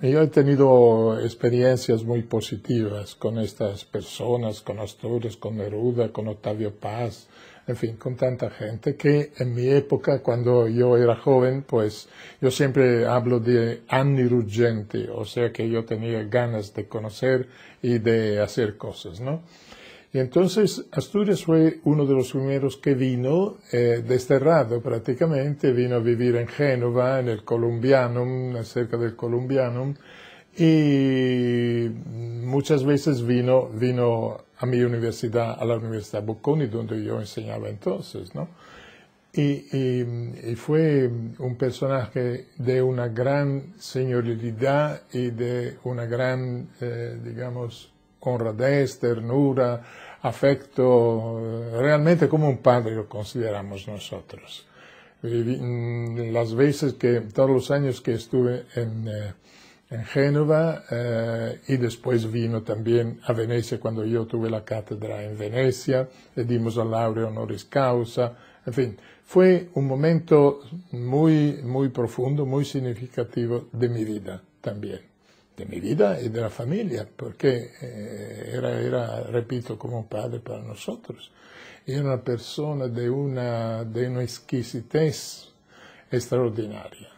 Yo he tenido experiencias muy positivas con estas personas, con Asturias, con Neruda, con Octavio Paz, en fin, con tanta gente que en mi época, cuando yo era joven, pues yo siempre hablo de anni ruggenti, o sea que yo tenía ganas de conocer y de hacer cosas, ¿no? Y entonces Asturias fue uno de los primeros que vino eh, desterrado prácticamente, vino a vivir en Génova, en el Columbianum, cerca del Columbianum, y muchas veces vino, vino a mi universidad, a la Universidad Bocconi, donde yo enseñaba entonces, ¿no? Y, fue un personaje de una gran señoridad y de una gran, eh, digamos, honradez, ternura, afecto, eh, realmente como un padre lo consideramos nosotros. Mm, las veces que, todos los años que estuve en, eh, Génova eh, y después vino también a Venecia cuando yo tuve la cátedra en Venecia, le dimos al laurea honoris causa, en fin, fue un momento muy, muy profundo, muy significativo de mi vida también. di mia vita e della famiglia, perché eh, era, era, repito, como un padre per noi. Era una persona di una, de una exquisitez extraordinaria.